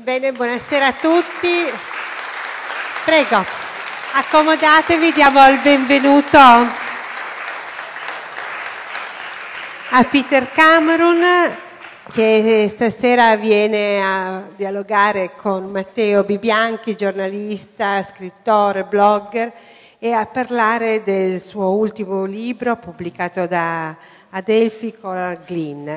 Bene, buonasera a tutti. Prego, accomodatevi, diamo il benvenuto a Peter Cameron che stasera viene a dialogare con Matteo Bibianchi, giornalista, scrittore, blogger e a parlare del suo ultimo libro pubblicato da Adelphi Coral Glynn.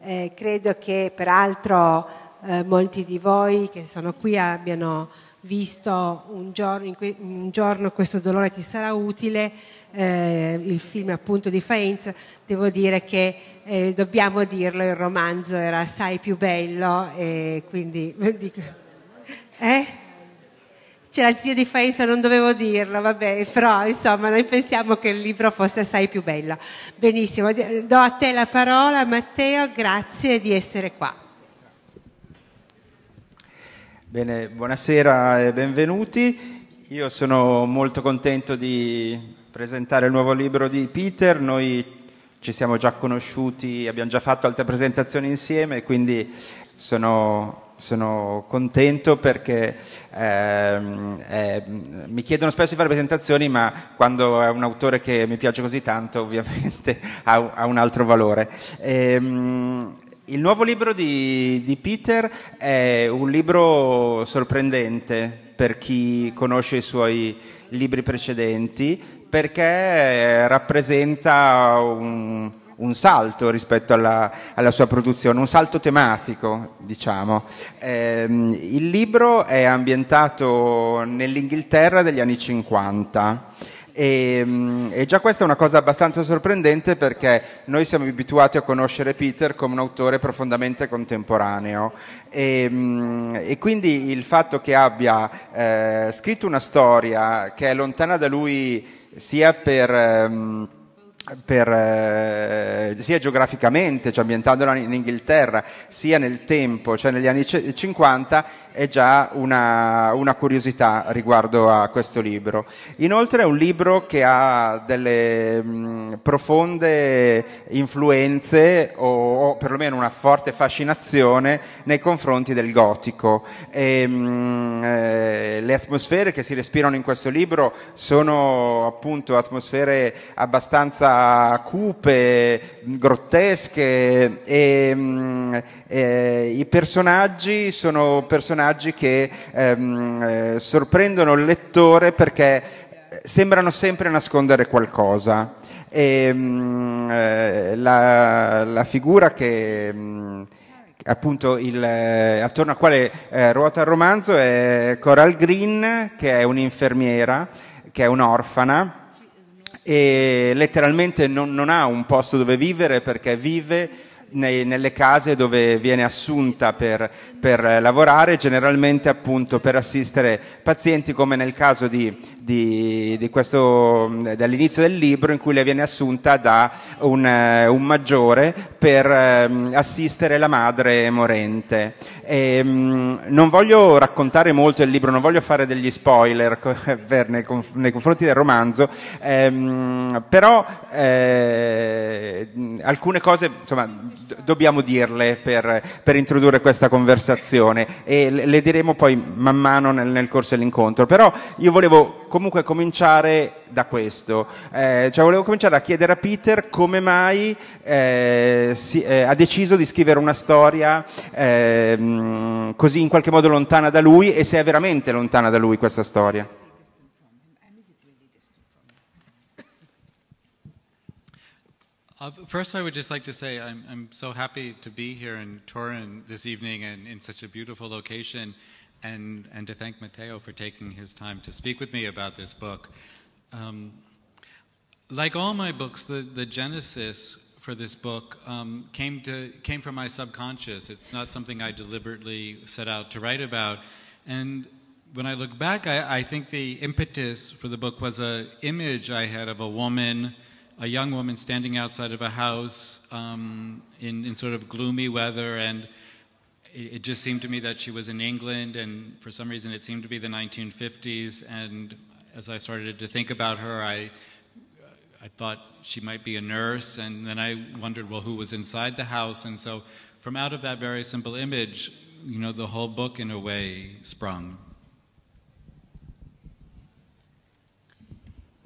Eh, credo che peraltro eh, molti di voi che sono qui abbiano visto un giorno, que- un giorno questo dolore ti sarà utile, eh, il film appunto di Faenza, devo dire che eh, dobbiamo dirlo, il romanzo era assai più bello e quindi... Dico, eh? C'era il zio di Faenza, non dovevo dirlo, vabbè, però insomma noi pensiamo che il libro fosse assai più bello. Benissimo, do a te la parola Matteo, grazie di essere qua. Bene, buonasera e benvenuti. Io sono molto contento di presentare il nuovo libro di Peter. Noi ci siamo già conosciuti, abbiamo già fatto altre presentazioni insieme, quindi sono, sono contento perché ehm, eh, mi chiedono spesso di fare presentazioni, ma quando è un autore che mi piace così tanto ovviamente ha, ha un altro valore. Ehm, il nuovo libro di, di, Peter è un libro sorprendente per chi conosce i suoi libri precedenti perché rappresenta un, un salto rispetto alla, alla, sua produzione, un salto tematico, diciamo. Eh, il libro è ambientato nell'Inghilterra degli anni 50 e, ehm, e, già questa è una cosa abbastanza sorprendente perché noi siamo abituati a conoscere Peter come un autore profondamente contemporaneo e, ehm, e quindi il fatto che abbia eh, scritto una storia che è lontana da lui sia per... Ehm, per, eh, sia geograficamente, cioè ambientandola in Inghilterra, sia nel tempo, cioè negli anni 50, è già una, una, curiosità riguardo a questo libro. Inoltre è un libro che ha delle mh, mm, profonde influenze o, o, perlomeno una forte fascinazione nei confronti del gotico. E, mh, mm, eh, le atmosfere che si respirano in questo libro sono appunto atmosfere abbastanza cupe, grottesche e, mh, mm, i personaggi sono personaggi che ehm, eh, sorprendono il lettore perché sembrano sempre nascondere qualcosa. E, mh, mm, eh, la, la, figura che... Mm, appunto il, eh, attorno a quale eh, ruota il romanzo è Coral Green, che è un'infermiera, che è un'orfana, e letteralmente non, non ha un posto dove vivere perché vive nei, nelle case dove viene assunta per, per lavorare, generalmente appunto per assistere pazienti come nel caso di di, di questo, dall'inizio del libro in cui lei viene assunta da un, eh, un maggiore per ehm, assistere la madre morente. E, ehm, non voglio raccontare molto il libro, non voglio fare degli spoiler per, nei, nei, confronti del romanzo, ehm, però eh, alcune cose insomma, dobbiamo dirle per, per, introdurre questa conversazione e le diremo poi man mano nel, nel corso dell'incontro. Però io volevo comunque cominciare da questo. Eh, cioè volevo cominciare a chiedere a Peter come mai eh, si, eh, ha deciso di scrivere una storia ehm, così in qualche modo lontana da lui e se è veramente lontana da lui questa storia. Uh, first, I would just like to say I'm, I'm so happy to be here in Turin this evening and in such a beautiful location. and, and to thank Matteo for taking his time to speak with me about this book. Um, like all my books, the, the genesis for this book um, came, to, came from my subconscious. It's not something I deliberately set out to write about. And when I look back, I, I think the impetus for the book was an image I had of a woman, a young woman standing outside of a house um, in, in sort of gloomy weather and it just seemed to me that she was in England, and for some reason it seemed to be the 1950s. And as I started to think about her, I, I thought she might be a nurse, and then I wondered, well, who was inside the house? And so, from out of that very simple image, you know, the whole book in a way sprung.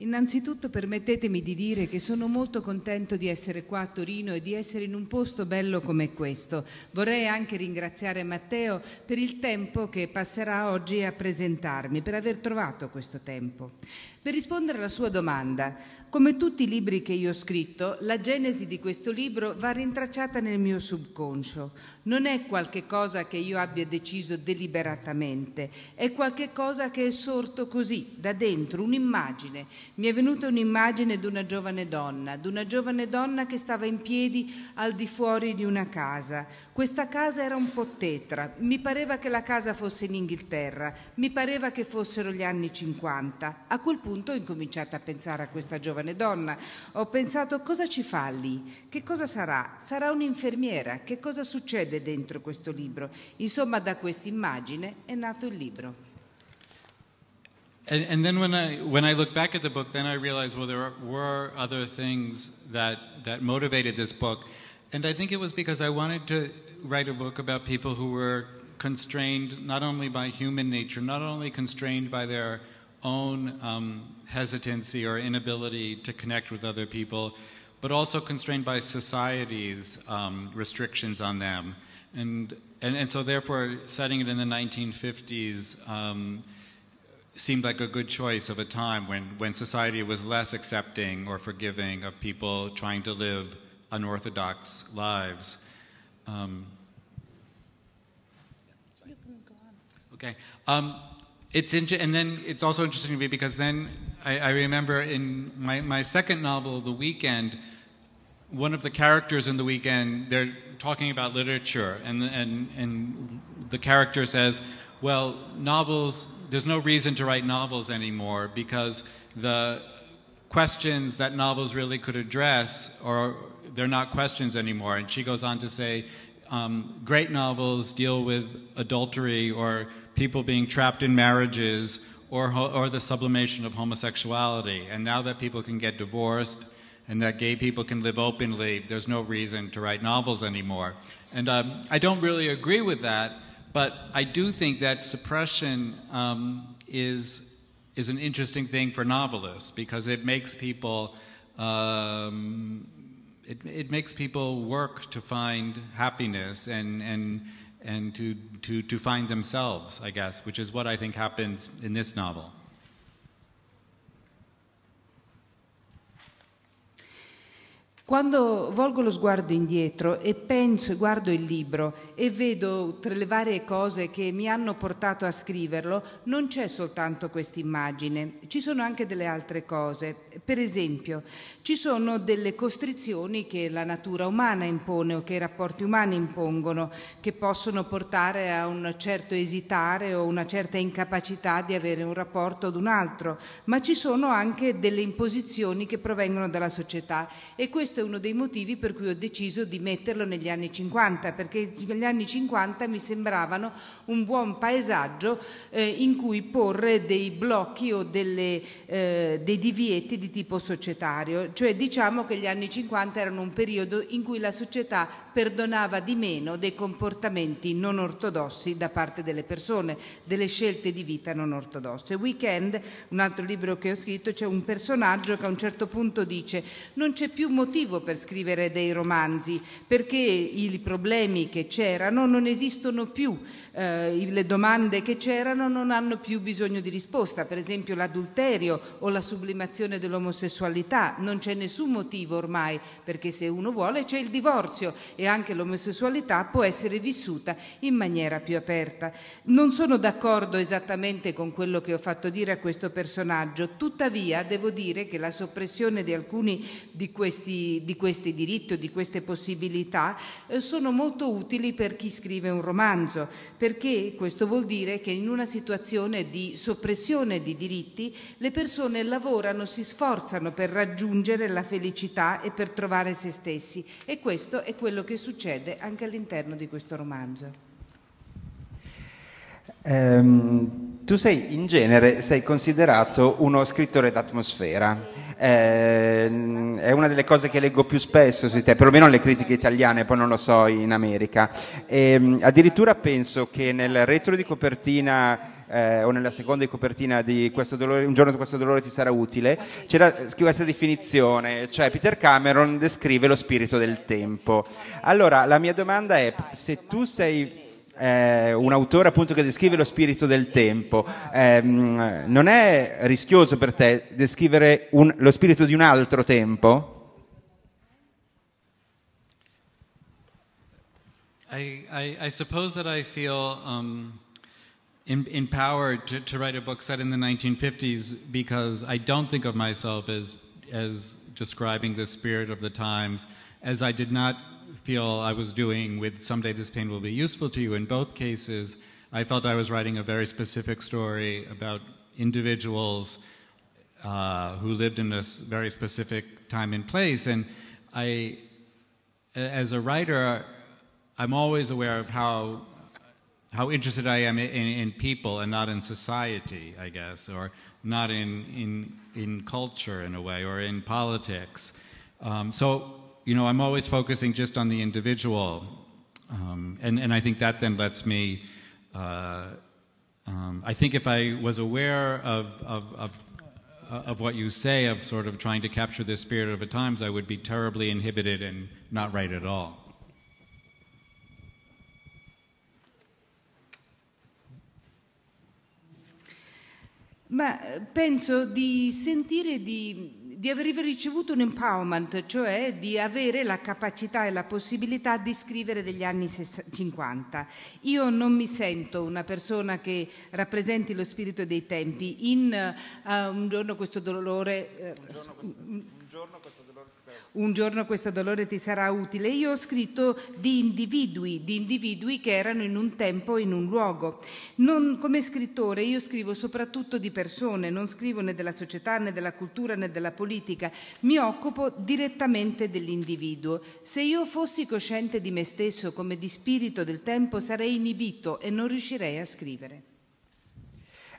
Innanzitutto permettetemi di dire che sono molto contento di essere qua a Torino e di essere in un posto bello come questo. Vorrei anche ringraziare Matteo per il tempo che passerà oggi a presentarmi, per aver trovato questo tempo. Per rispondere alla sua domanda, come tutti i libri che io ho scritto, la genesi di questo libro va rintracciata nel mio subconscio. Non è qualche cosa che io abbia deciso deliberatamente, è qualche cosa che è sorto così, da dentro, un'immagine. Mi è venuta un'immagine di una giovane donna, di una giovane donna che stava in piedi al di fuori di una casa, questa casa era un po' tetra, mi pareva che la casa fosse in Inghilterra, mi pareva che fossero gli anni 50. A quel punto ho incominciato a pensare a questa giovane donna, ho pensato cosa ci fa lì, che cosa sarà, sarà un'infermiera, che cosa succede dentro questo libro. Insomma da questa immagine è nato il libro. And, and, then when I when I look back at the book, then I realize well there were other things that that motivated this book, And I think it was because I wanted to write a book about people who were constrained not only by human nature, not only constrained by their own um, hesitancy or inability to connect with other people, but also constrained by society's um, restrictions on them. And, and, and so therefore, setting it in the 1950s um, seemed like a good choice of a time when, when society was less accepting or forgiving of people trying to live unorthodox lives. Um, okay. Um, it's inter- and then it's also interesting to me because then I, I remember in my, my second novel, The Weekend, one of the characters in The Weekend, they're talking about literature, and, and, and the character says, well, novels, there's no reason to write novels anymore because the questions that novels really could address are they're not questions anymore. And she goes on to say, um, great novels deal with adultery or people being trapped in marriages or, or the sublimation of homosexuality. And now that people can get divorced and that gay people can live openly, there's no reason to write novels anymore. And um, I don't really agree with that, but I do think that suppression um, is, is an interesting thing for novelists because it makes people um, it, it makes people work to find happiness and, and, and to, to, to find themselves, I guess, which is what I think happens in this novel. Quando volgo lo sguardo indietro e penso e guardo il libro e vedo tra le varie cose che mi hanno portato a scriverlo, non c'è soltanto questa immagine, ci sono anche delle altre cose. Per esempio, ci sono delle costrizioni che la natura umana impone o che i rapporti umani impongono, che possono portare a un certo esitare o una certa incapacità di avere un rapporto ad un altro, ma ci sono anche delle imposizioni che provengono dalla società e questo questo è uno dei motivi per cui ho deciso di metterlo negli anni 50, perché gli anni 50 mi sembravano un buon paesaggio eh, in cui porre dei blocchi o delle, eh, dei divieti di tipo societario. Cioè diciamo che gli anni 50 erano un periodo in cui la società perdonava di meno dei comportamenti non ortodossi da parte delle persone, delle scelte di vita non ortodosse. Weekend, un altro libro che ho scritto, c'è un personaggio che a un certo punto dice non c'è più motivo motivo per scrivere dei romanzi, perché i problemi che c'erano non esistono più, eh, le domande che c'erano non hanno più bisogno di risposta, per esempio l'adulterio o la sublimazione dell'omosessualità, non c'è nessun motivo ormai perché se uno vuole c'è il divorzio e anche l'omosessualità può essere vissuta in maniera più aperta. Non sono d'accordo esattamente con quello che ho fatto dire a questo personaggio, tuttavia devo dire che la soppressione di alcuni di questi, di questi diritti o di queste possibilità eh, sono molto utili per chi scrive un romanzo, perché questo vuol dire che in una situazione di soppressione di diritti le persone lavorano, si sforzano per raggiungere la felicità e per trovare se stessi e questo è quello che succede anche all'interno di questo romanzo. Um, tu sei in genere sei considerato uno scrittore d'atmosfera eh, è una delle cose che leggo più spesso su te, perlomeno le critiche italiane, poi non lo so in America. E, ehm, addirittura penso che nel retro di copertina eh, o nella seconda di copertina di questo dolore, Un giorno di questo dolore ti sarà utile, c'era questa definizione, cioè Peter Cameron descrive lo spirito del tempo. Allora, la mia domanda è se tu sei eh, un autore appunto che descrive lo spirito del tempo. Eh, non è rischioso per te descrivere un, lo spirito di un altro tempo? I, I, I suppose that I feel um, in, empowered to, to write a book set in the 1950s because I don't think of myself as, as describing the spirit of the times, as I did not feel I was doing with Someday This Pain Will Be Useful to You. In both cases, I felt I was writing a very specific story about individuals uh, who lived in a very specific time and place. And I, as a writer, I'm always aware of how how interested I am in, in, people and not in society, I guess, or not in in in culture in a way, or in politics. Um, so you know, I'm always focusing just on the individual. Um, and, and I think that then lets me, uh, um, I think if I was aware of, of, of, uh, of, what you say, of sort of trying to capture the spirit of the times, I would be terribly inhibited and not right at all. Ma eh, penso di sentire di di aver ricevuto un empowerment, cioè di avere la capacità e la possibilità di scrivere degli anni 50. Io non mi sento una persona che rappresenti lo spirito dei tempi. In uh, un giorno questo dolore... Uh, giorno questo dolore ti sarà utile. Un giorno questo dolore ti sarà utile. Io ho scritto di individui, di individui che erano in un tempo, e in un luogo. Non, come scrittore io scrivo soprattutto di persone, non scrivo né della società né della cultura né della politica, mi occupo direttamente dell'individuo. Se io fossi cosciente di me stesso come di spirito del tempo sarei inibito e non riuscirei a scrivere.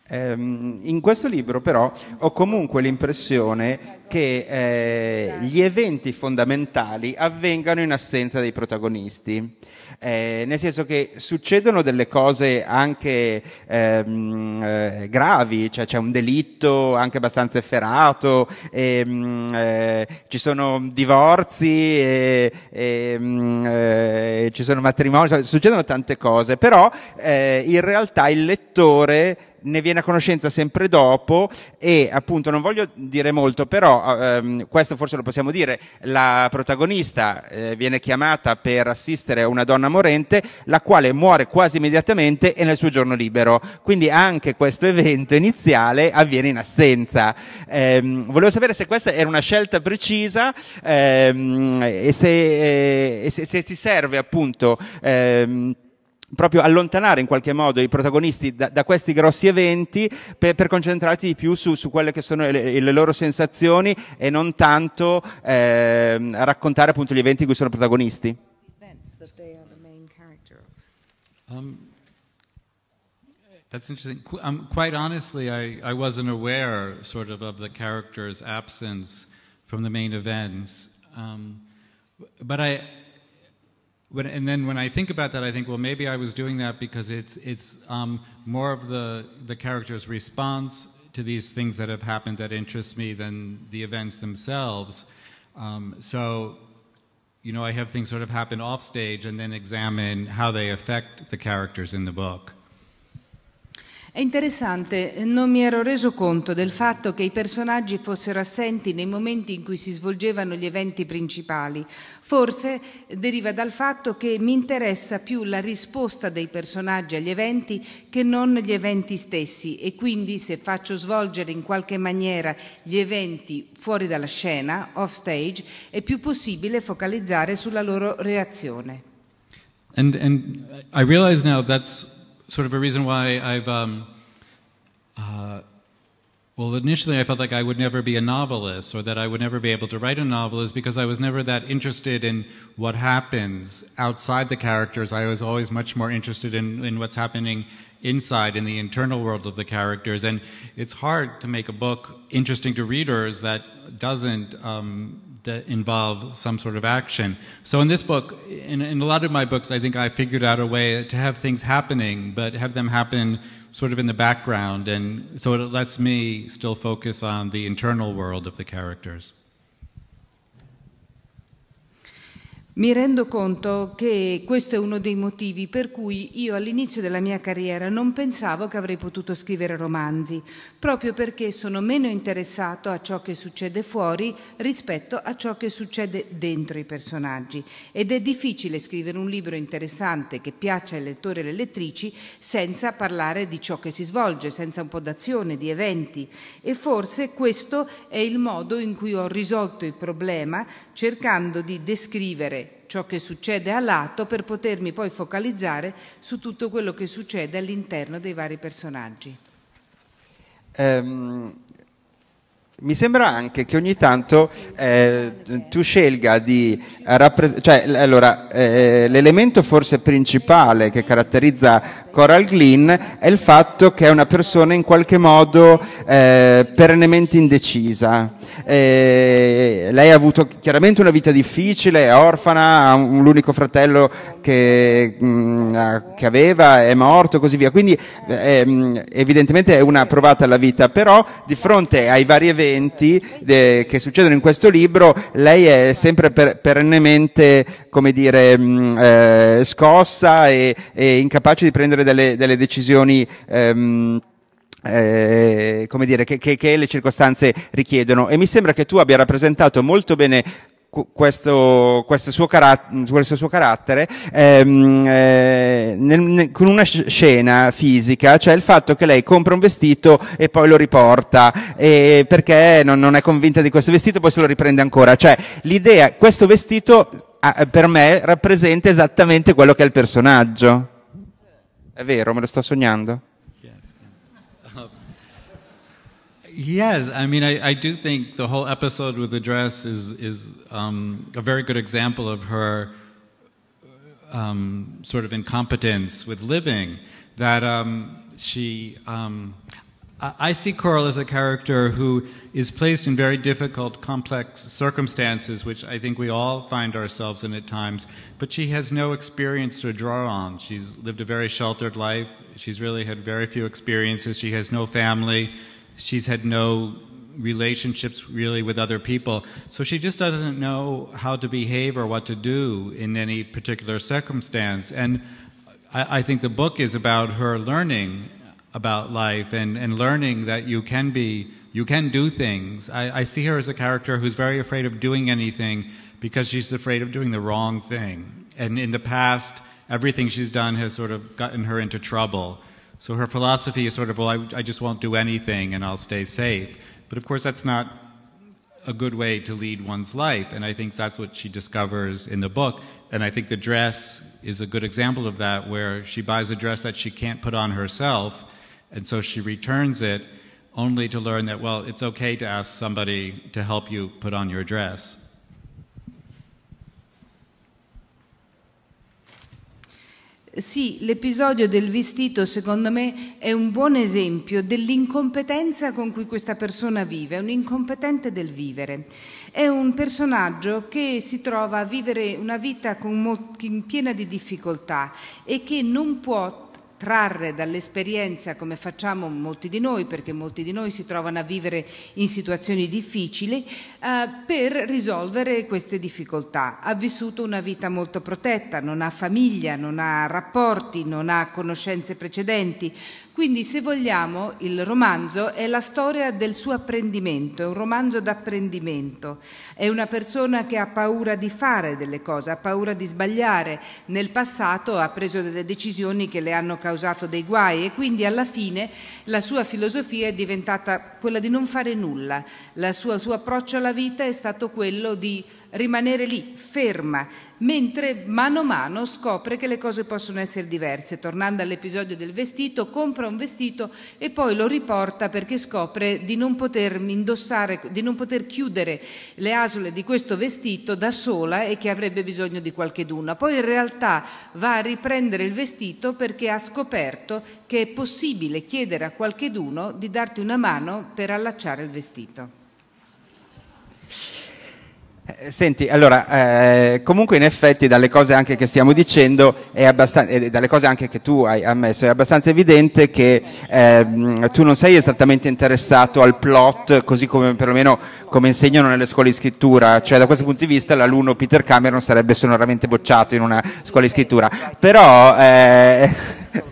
Ehm, in questo libro però ho comunque l'impressione che eh, gli eventi fondamentali avvengano in assenza dei protagonisti, eh, nel senso che succedono delle cose anche ehm, eh, gravi, cioè c'è un delitto anche abbastanza efferato, ehm, eh, ci sono divorzi, ehm, eh, ci sono matrimoni, succedono tante cose, però eh, in realtà il lettore ne viene a conoscenza sempre dopo e appunto non voglio dire molto, però ehm, questo forse lo possiamo dire, la protagonista eh, viene chiamata per assistere a una donna morente, la quale muore quasi immediatamente e nel suo giorno libero. Quindi anche questo evento iniziale avviene in assenza. Ehm, volevo sapere se questa era una scelta precisa ehm, e, se, eh, e se, se, ti serve appunto ehm, proprio allontanare in qualche modo i protagonisti da, da questi grossi eventi per, per concentrarti di più su, su quelle che sono le, le, loro sensazioni e non tanto eh, raccontare appunto gli eventi in cui sono protagonisti. Um, that's interesting. Qu um, quite honestly, I, I wasn't aware sort of of the character's absence from the main events. Um, but I, when, and then when I think about that, I think, well, maybe I was doing that because it's, it's um, more of the, the character's response to these things that have happened that interests me than the events themselves. Um, so, you know, I have things sort of happen off stage and then examine how they affect the characters in the book. È interessante, non mi ero reso conto del fatto che i personaggi fossero assenti nei momenti in cui si svolgevano gli eventi principali. Forse deriva dal fatto che mi interessa più la risposta dei personaggi agli eventi che non gli eventi stessi e quindi se faccio svolgere in qualche maniera gli eventi fuori dalla scena, off stage, è più possibile focalizzare sulla loro reazione. And, and I realize now that's sort of a reason why I've, um, uh, well, initially I felt like I would never be a novelist or that I would never be able to write a novel is because I was never that interested in what happens outside the characters. I was always much more interested in, in what's happening inside in the internal world of the characters. And it's hard to make a book interesting to readers that doesn't um, that uh, involve some sort of action. So in this book, in, in a lot of my books, I think I figured out a way to have things happening, but have them happen sort of in the background, and so it lets me still focus on the internal world of the characters. Mi rendo conto che questo è uno dei motivi per cui io all'inizio della mia carriera non pensavo che avrei potuto scrivere romanzi, proprio perché sono meno interessato a ciò che succede fuori rispetto a ciò che succede dentro i personaggi. Ed è difficile scrivere un libro interessante che piaccia ai lettori e alle lettrici senza parlare di ciò che si svolge, senza un po' d'azione, di eventi. E forse questo è il modo in cui ho risolto il problema cercando di descrivere ciò che succede a lato per potermi poi focalizzare su tutto quello che succede all'interno dei vari personaggi. Um, mi sembra anche che ogni tanto eh, tu scelga di eh, rappresentare, cioè allora, eh, l'elemento forse principale che caratterizza Coral Glynn è il fatto che è una persona in qualche modo eh, perennemente indecisa. Eh, lei ha avuto chiaramente una vita difficile, è orfana, ha un, l'unico fratello che, mh, mm, che, aveva, è morto e così via, quindi eh, ehm, evidentemente è una provata alla vita, però di fronte ai vari eventi eventi eh, che succedono in questo libro, lei è sempre per, perennemente, come dire, mh, mm, eh, scossa e, e, incapace di prendere delle, delle decisioni. Ehm, eh, come dire, che, che, che, le circostanze richiedono. E mi sembra che tu abbia rappresentato molto bene questo, questo, suo, questo suo carattere ehm, eh, nel, nel, con una scena fisica, cioè il fatto che lei compra un vestito e poi lo riporta e perché non, non è convinta di questo vestito, poi se lo riprende ancora. Cioè l'idea, questo vestito ah, per me rappresenta esattamente quello che è il personaggio. È vero, me lo sto sognando? Yes, I mean, I, I, do think the whole episode with the dress is is um, a very good example of her um, sort of incompetence with living. That um, she, um, I see Coral as a character who is placed in very difficult, complex circumstances, which I think we all find ourselves in at times, but she has no experience to draw on. She's lived a very sheltered life. She's really had very few experiences. She has no family she's had no relationships really with other people. So she just doesn't know how to behave or what to do in any particular circumstance. And I, I, think the book is about her learning about life and, and learning that you can be, you can do things. I, I see her as a character who's very afraid of doing anything because she's afraid of doing the wrong thing. And in the past, everything she's done has sort of gotten her into trouble. So her philosophy is sort of, well, I, I just won't do anything and I'll stay safe. But of course, that's not a good way to lead one's life. And I think that's what she discovers in the book. And I think the dress is a good example of that, where she buys a dress that she can't put on herself. And so she returns it only to learn that, well, it's okay to ask somebody to help you put on your dress. Sì, l'episodio del vestito secondo me è un buon esempio dell'incompetenza con cui questa persona vive, è un incompetente del vivere. È un personaggio che si trova a vivere una vita piena di difficoltà e che non può trarre dall'esperienza come facciamo molti di noi, perché molti di noi si trovano a vivere in situazioni difficili, eh, per risolvere queste difficoltà. Ha vissuto una vita molto protetta, non ha famiglia, non ha rapporti, non ha conoscenze precedenti, quindi, se vogliamo, il romanzo è la storia del suo apprendimento, è un romanzo d'apprendimento. È una persona che ha paura di fare delle cose, ha paura di sbagliare. Nel passato ha preso delle decisioni che le hanno causato dei guai e quindi alla fine la sua filosofia è diventata quella di non fare nulla. Il suo approccio alla vita è stato quello di rimanere lì, ferma, mentre mano a mano scopre che le cose possono essere diverse. Tornando all'episodio del vestito, compra un vestito e poi lo riporta perché scopre di non poter indossare, di non poter chiudere le asole di questo vestito da sola e che avrebbe bisogno di qualcheduna. Poi in realtà va a riprendere il vestito perché ha scoperto che è possibile chiedere a qualcheduno di darti una mano per allacciare il vestito. Eh, senti, allora, eh, comunque in effetti dalle cose anche che stiamo dicendo e eh, dalle cose anche che tu hai ammesso è abbastanza evidente che eh, tu non sei esattamente interessato al plot così come perlomeno come insegnano nelle scuole di scrittura, cioè da questo punto di vista l'alunno Peter Cameron sarebbe sonoramente bocciato in una scuola di scrittura, però... Eh,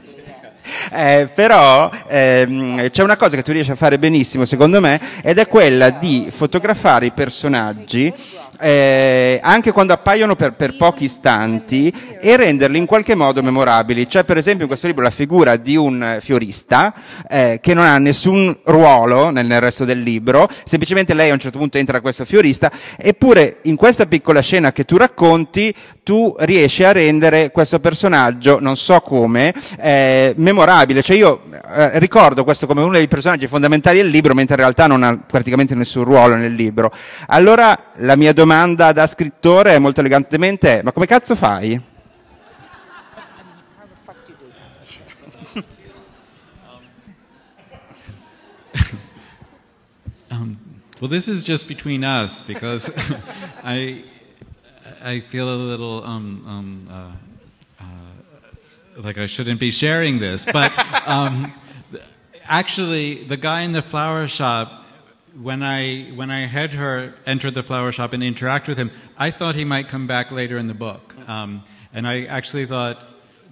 Eh, però ehm, c'è una cosa che tu riesci a fare benissimo, secondo me, ed è quella di fotografare i personaggi eh, anche quando appaiono per, per, pochi istanti e renderli in qualche modo memorabili. C'è per esempio in questo libro la figura di un fiorista eh, che non ha nessun ruolo nel, nel, resto del libro, semplicemente lei a un certo punto entra a questo fiorista, eppure in questa piccola scena che tu racconti tu riesci a rendere questo personaggio, non so come, eh, memorabile. Cioè io eh, ricordo questo come uno dei personaggi fondamentali del libro, mentre in realtà non ha praticamente nessun ruolo nel libro. Allora la mia domanda domanda da scrittore molto elegantemente ma come cazzo fai? Um, well, this is just between us because I, I feel a little um, um, uh, uh, like I shouldn't be sharing this. But um, actually, the guy in the flower shop when I when I had her enter the flower shop and interact with him, I thought he might come back later in the book, um, and I actually thought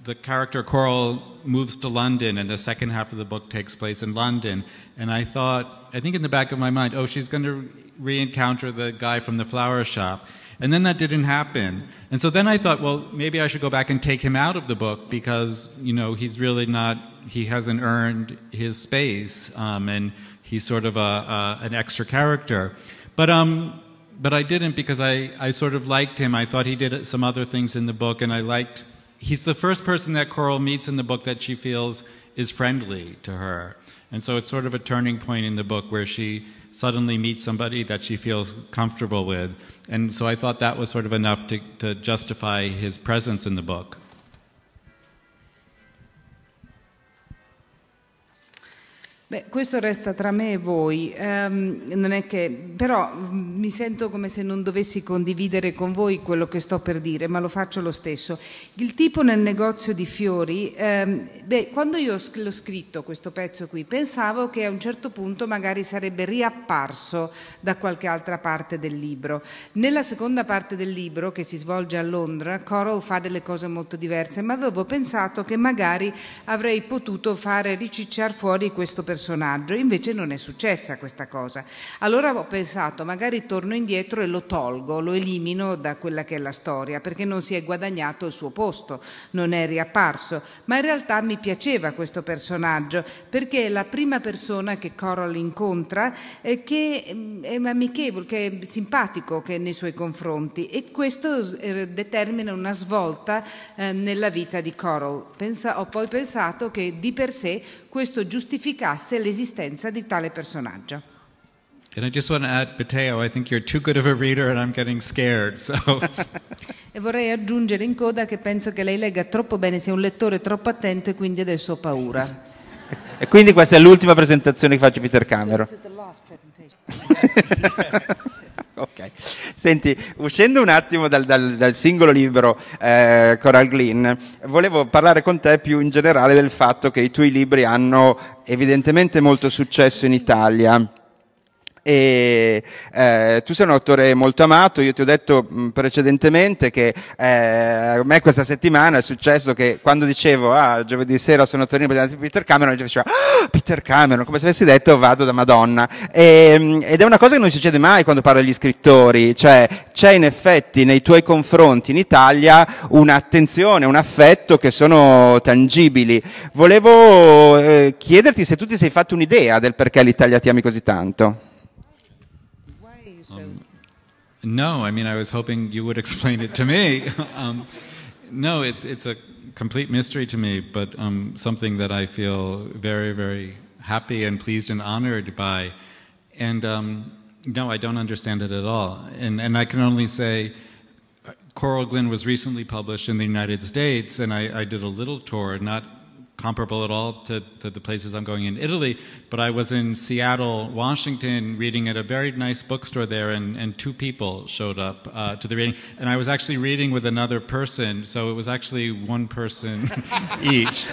the character Coral moves to London, and the second half of the book takes place in London, and I thought I think in the back of my mind, oh, she's going to re-encounter the guy from the flower shop. And then that didn't happen. And so then I thought, well, maybe I should go back and take him out of the book because, you know, he's really not, he hasn't earned his space. Um, and he's sort of a, a, an extra character. But, um, but I didn't because I, I sort of liked him. I thought he did some other things in the book, and I liked. He's the first person that Coral meets in the book that she feels is friendly to her. And so it's sort of a turning point in the book where she suddenly meets somebody that she feels comfortable with. And so I thought that was sort of enough to, to justify his presence in the book. Beh, questo resta tra me e voi, um, che, però mm, mi sento come se non dovessi condividere con voi quello che sto per dire, ma lo faccio lo stesso. Il tipo nel negozio di fiori, um, beh, quando io l'ho scritto questo pezzo qui, pensavo che a un certo punto magari sarebbe riapparso da qualche altra parte del libro. Nella seconda parte del libro, che si svolge a Londra, Coral fa delle cose molto diverse, ma avevo pensato che magari avrei potuto fare ricicciar fuori questo personaggio personaggio, invece non è successa questa cosa. Allora ho pensato, magari torno indietro e lo tolgo, lo elimino da quella che è la storia, perché non si è guadagnato il suo posto, non è riapparso, ma in realtà mi piaceva questo personaggio perché è la prima persona che Coral incontra eh, che mm, è amichevole, che è simpatico che è nei suoi confronti e questo eh, determina una svolta eh, nella vita di Coral. Pensa, ho poi pensato che di per sé questo giustificasse negasse l'esistenza di tale personaggio. And I just want to add, Matteo, I think you're too good of a reader and I'm getting scared. So. e vorrei aggiungere in coda che penso che lei legga troppo bene, sia un lettore troppo attento e quindi adesso ho paura. e quindi questa è l'ultima presentazione che faccio Peter Cameron. Cioè, so ok. Senti, uscendo un attimo dal, dal, dal singolo libro eh, Coral Glynn, volevo parlare con te più in generale del fatto che i tuoi libri hanno evidentemente molto successo in Italia e eh, tu sei un autore molto amato, io ti ho detto mh, mm, precedentemente che eh, a me questa settimana è successo che quando dicevo ah, giovedì sera sono a Torino per Peter Cameron, lui diceva ah, Peter Cameron, come se avessi detto vado da Madonna. E, mm, ed è una cosa che non succede mai quando parlo agli scrittori, cioè c'è in effetti nei tuoi confronti in Italia un'attenzione, un affetto che sono tangibili. Volevo eh, chiederti se tu ti sei fatto un'idea del perché l'Italia ti ami così tanto. No, I mean, I was hoping you would explain it to me. um, no, it's, it's a complete mystery to me, but um, something that I feel very, very happy and pleased and honored by. And um, no, I don't understand it at all. And, and I can only say, uh, Coral Glen was recently published in the United States, and I, I did a little tour, not comparable at all to, to the places I'm going in Italy, but I was in Seattle, Washington, reading at a very nice bookstore there, and, and two people showed up uh, to the reading. And I was actually reading with another person, so it was actually one person each.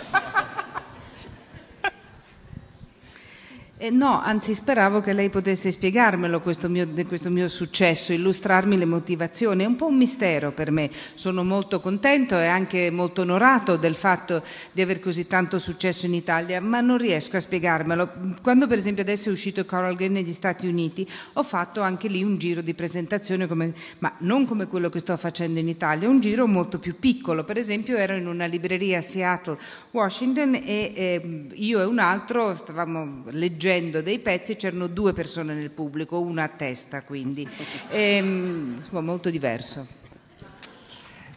Eh no, anzi speravo che lei potesse spiegarmelo questo mio, questo mio, successo, illustrarmi le motivazioni. È un po' un mistero per me. Sono molto contento e anche molto onorato del fatto di aver così tanto successo in Italia, ma non riesco a spiegarmelo. Quando per esempio adesso è uscito Coral Green negli Stati Uniti, ho fatto anche lì un giro di presentazione, come, ma non come quello che sto facendo in Italia, un giro molto più piccolo. Per esempio ero in una libreria a Seattle, Washington e eh, io e un altro stavamo leggendo cucendo dei pezzi, c'erano due persone nel pubblico, una a testa quindi, e, ehm, insomma molto diverso.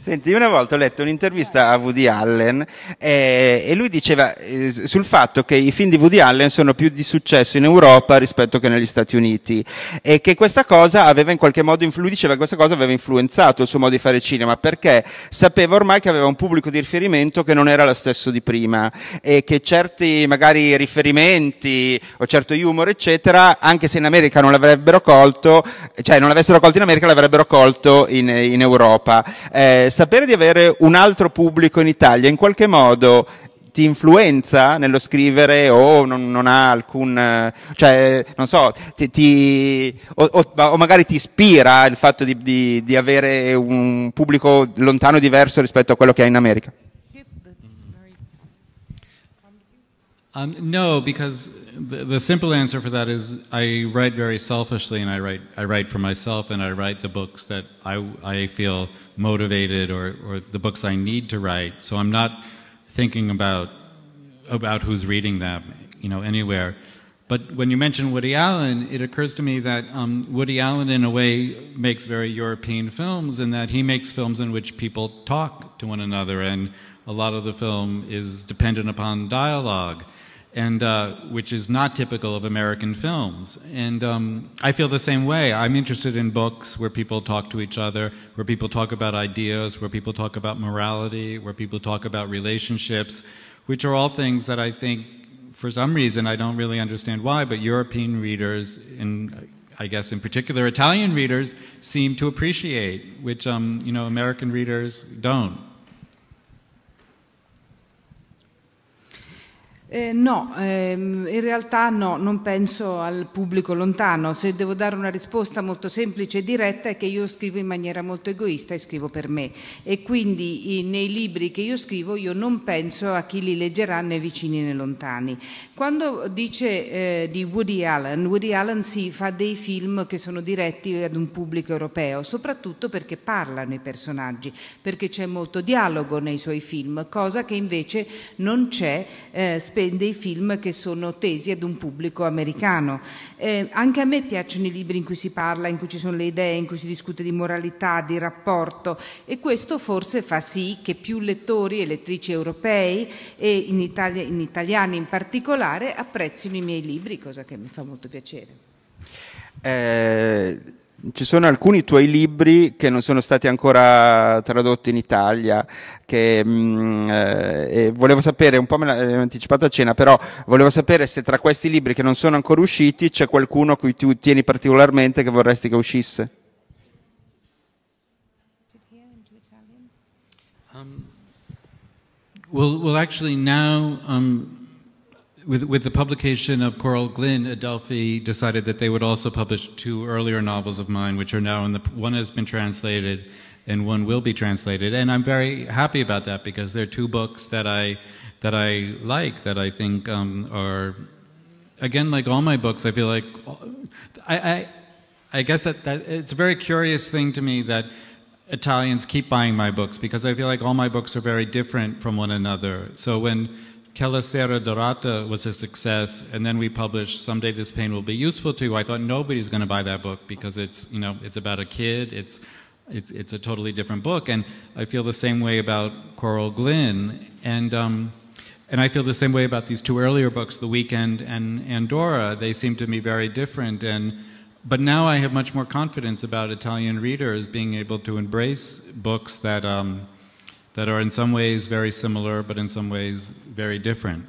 Senti, una volta ho letto un'intervista a Woody Allen eh, e lui diceva eh, sul fatto che i film di Woody Allen sono più di successo in Europa rispetto che negli Stati Uniti e che questa cosa aveva in qualche modo influ- lui diceva che questa cosa aveva influenzato il suo modo di fare cinema perché sapeva ormai che aveva un pubblico di riferimento che non era lo stesso di prima e che certi magari riferimenti o certo humor eccetera anche se in America non l'avrebbero colto cioè non l'avessero colto in America l'avrebbero colto in, in Europa eh, sapere di avere un altro pubblico in Italia in qualche modo ti influenza nello scrivere o non, non ha alcun, cioè, non so, ti, ti, o, o, o, magari ti ispira il fatto di, di, di avere un pubblico lontano diverso rispetto a quello che hai in America? Um, no, because the, the, simple answer for that is I write very selfishly, and I write I write for myself, and I write the books that I I feel motivated or or the books I need to write. So I'm not thinking about about who's reading them, you know, anywhere. But when you mention Woody Allen, it occurs to me that um, Woody Allen, in a way, makes very European films, in that he makes films in which people talk to one another, and a lot of the film is dependent upon dialogue and uh, which is not typical of American films. And um, I feel the same way. I'm interested in books where people talk to each other, where people talk about ideas, where people talk about morality, where people talk about relationships, which are all things that I think, for some reason, I don't really understand why, but European readers, and I guess in particular Italian readers, seem to appreciate, which um, you know American readers don't. Eh, no, ehm, in realtà no, non penso al pubblico lontano. Se devo dare una risposta molto semplice e diretta è che io scrivo in maniera molto egoista e scrivo per me. E quindi nei libri che io scrivo io non penso a chi li leggerà né vicini né lontani. Quando dice eh, di Woody Allen, Woody Allen si fa dei film che sono diretti ad un pubblico europeo, soprattutto perché parlano i personaggi, perché c'è molto dialogo nei suoi film, cosa che invece non c'è eh, spesso spende i film che sono tesi ad un pubblico americano. Eh, anche a me piacciono i libri in cui si parla, in cui ci sono le idee, in cui si discute di moralità, di rapporto e questo forse fa sì che più lettori e lettrici europei e in, Italia, in italiani in particolare apprezzino i miei libri, cosa che mi fa molto piacere. Eh ci sono alcuni tuoi libri che non sono stati ancora tradotti in Italia, che, mh, mm, eh, volevo sapere, un po' me l'hai eh, anticipato a cena, però volevo sapere se tra questi libri che non sono ancora usciti c'è qualcuno a cui tu tieni particolarmente che vorresti che uscisse. Um, well, well, actually now, um... with, with the publication of Coral Glynn, Adelphi decided that they would also publish two earlier novels of mine, which are now in the one has been translated and one will be translated. And I'm very happy about that because they're two books that I that I like that I think um, are again like all my books. I feel like I I, I guess that, that it's a very curious thing to me that Italians keep buying my books because I feel like all my books are very different from one another. So when Kelacera Dorata was a success, and then we published Someday This Pain Will Be Useful to You. I thought nobody's going to buy that book because it's, you know, it's about a kid, it's, it's, it's a totally different book. And I feel the same way about Coral Glynn. And, um, and I feel the same way about these two earlier books, The Weekend and Andorra. They seem to me very different. And, but now I have much more confidence about Italian readers being able to embrace books that. Um, that are in some ways very similar, but in some ways very different.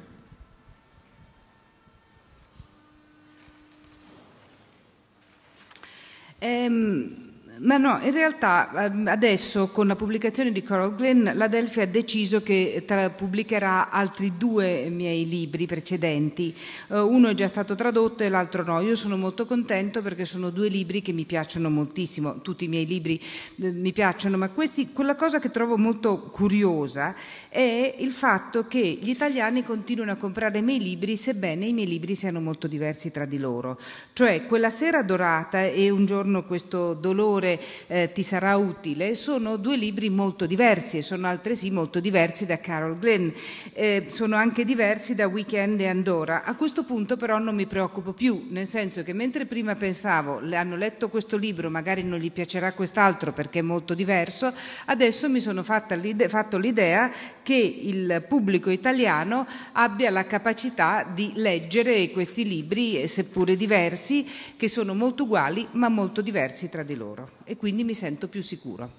Um, Ma no, in realtà ehm, adesso con la pubblicazione di Coral Glenn la Delphi ha deciso che eh, tra, pubblicherà altri due miei libri precedenti. Uh, uno è già stato tradotto e l'altro no. Io sono molto contento perché sono due libri che mi piacciono moltissimo, tutti i miei libri eh, mi piacciono, ma questi, quella cosa che trovo molto curiosa è il fatto che gli italiani continuano a comprare i miei libri sebbene i miei libri siano molto diversi tra di loro. Cioè quella sera dorata e un giorno questo dolore lettore eh, ti sarà utile, sono due libri molto diversi e sono altresì molto diversi da Carol Glenn, eh, sono anche diversi da Weekend e Andorra. A questo punto però non mi preoccupo più, nel senso che mentre prima pensavo hanno letto questo libro, magari non gli piacerà quest'altro perché è molto diverso, adesso mi sono l'ide- fatto l'idea che il pubblico italiano abbia la capacità di leggere questi libri, seppure diversi, che sono molto uguali ma molto diversi tra di loro e quindi mi sento più sicuro.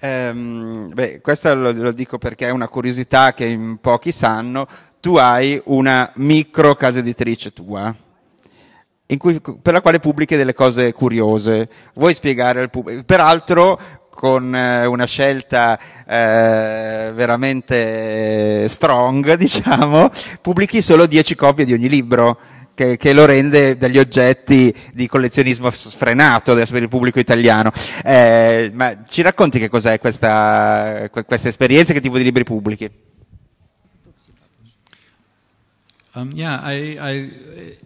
Um, beh, questo lo, lo dico perché è una curiosità che in pochi sanno. Tu hai una micro casa editrice tua. Cui, per la quale pubblichi delle cose curiose. Vuoi spiegare al pubblico? Peraltro con eh, una scelta eh, veramente strong, diciamo, pubblichi solo 10 copie di ogni libro che, che, lo rende dagli oggetti di collezionismo sfrenato adesso per il pubblico italiano. Eh, ma ci racconti che cos'è questa, questa esperienza e che tipo di libri pubblichi? Um, yeah, I, I,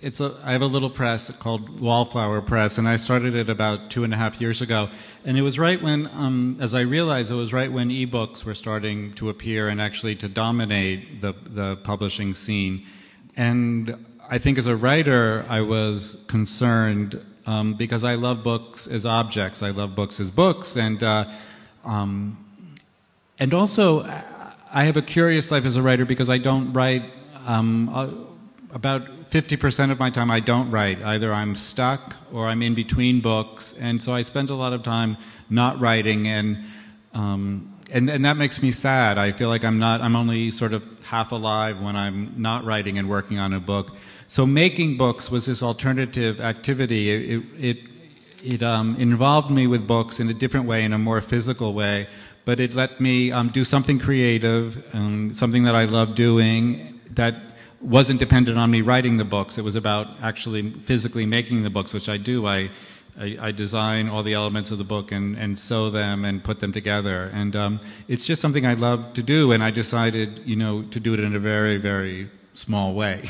it's a, I have a little press called Wallflower Press, and I started it about two and a half years ago. And it was right when, um, as I realized, it was right when ebooks were starting to appear and actually to dominate the, the publishing scene. And I think as a writer, I was concerned um, because I love books as objects. I love books as books, and uh, um, and also I have a curious life as a writer because I don't write. Um, about 50% of my time I don't write. Either I'm stuck or I'm in between books, and so I spend a lot of time not writing and. Um, and, and that makes me sad. I feel like I'm not, I'm only sort of half alive when I'm not writing and working on a book. So making books was this alternative activity. It, it, it um, involved me with books in a different way, in a more physical way, but it let me um, do something creative, um, something that I love doing that wasn't dependent on me writing the books. It was about actually physically making the books, which I do. I I, I, design all the elements of the book and, and sew them and put them together. And um, it's just something I love to do, and I decided, you know, to do it in a very, very small way.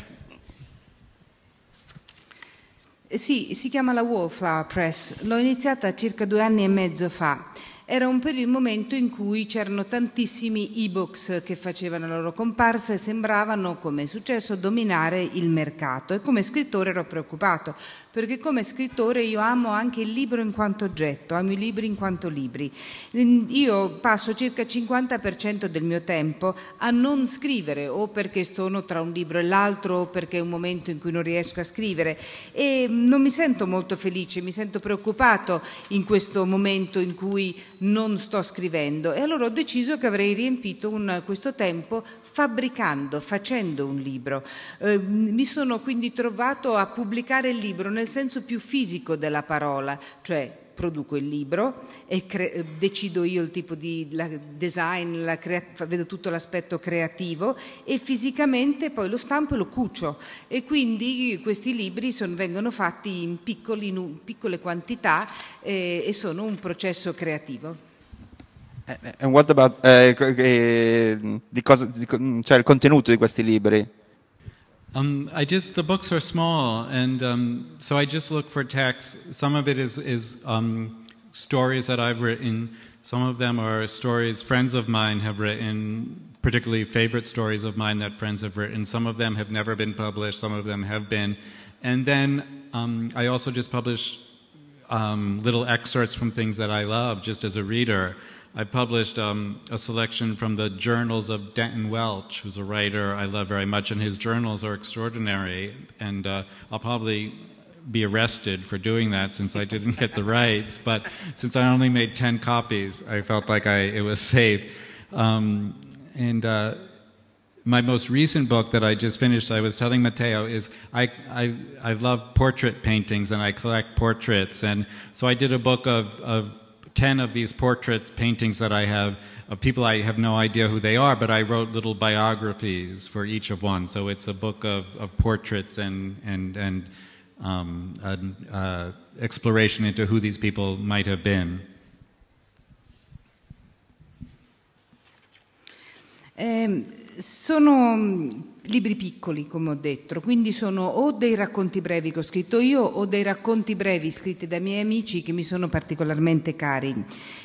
Sì, si chiama la Wallflower Press. L'ho iniziata circa due anni e mezzo fa. era un periodo, un momento in cui c'erano tantissimi e-books che facevano la loro comparsa e sembravano, come è successo, dominare il mercato. E come scrittore ero preoccupato, perché come scrittore io amo anche il libro in quanto oggetto, amo i libri in quanto libri. Io passo circa il 50% del mio tempo a non scrivere, o perché sono tra un libro e l'altro, o perché è un momento in cui non riesco a scrivere. E non mi sento molto felice, mi sento preoccupato in questo momento in cui non sto scrivendo. E allora ho deciso che avrei riempito un, questo tempo fabbricando, facendo un libro. Eh, mi sono quindi trovato a pubblicare il libro nel senso più fisico della parola, cioè produco il libro e cre- decido io il tipo di la design, la crea- vedo tutto l'aspetto creativo e fisicamente poi lo stampo e lo cucio e quindi questi libri son, vengono fatti in, piccoli, in piccole quantità eh, e sono un processo creativo. Eh, eh, and what about, eh, eh di cosa, di, cioè il contenuto di questi libri? Um, I just the books are small, and um, so I just look for text. Some of it is is um, stories that I've written. Some of them are stories friends of mine have written, particularly favorite stories of mine that friends have written. Some of them have never been published. Some of them have been, and then um, I also just publish um, little excerpts from things that I love, just as a reader. I published um, a selection from the journals of Denton Welch, who's a writer I love very much, and his journals are extraordinary. And uh, I'll probably be arrested for doing that since I didn't get the rights. But since I only made 10 copies, I felt like I, it was safe. Um, and uh, my most recent book that I just finished, I was telling Matteo, is I, I, I love portrait paintings and I collect portraits. And so I did a book of, of 10 of these portraits, paintings that I have of people I have no idea who they are, but I wrote little biographies for each of one. So it's a book of, of portraits and, and, and um, an uh, exploration into who these people might have been. Ehm, sono libri piccoli, come ho detto, quindi sono o dei racconti brevi che ho scritto io o dei racconti brevi scritti da miei amici che mi sono particolarmente cari.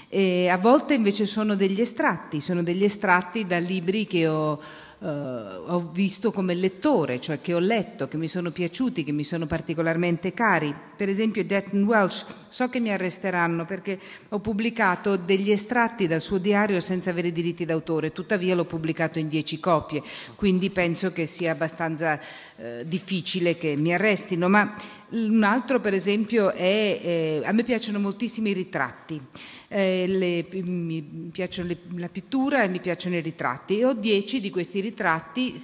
E a volte invece sono degli estratti, sono degli estratti da libri che ho, eh, ho visto come lettore, cioè che ho letto, che mi sono piaciuti, che mi sono particolarmente cari. Per esempio Jackson Welsh So che mi arresteranno perché ho pubblicato degli estratti dal suo diario senza avere diritti d'autore, tuttavia l'ho pubblicato in dieci copie, quindi penso che sia abbastanza eh, difficile che mi arrestino. Ma un altro, per esempio, è eh, a me piacciono moltissimi i ritratti. Eh, le, mi piacciono le, la pittura e mi piacciono i ritratti e ho dieci di questi ritratti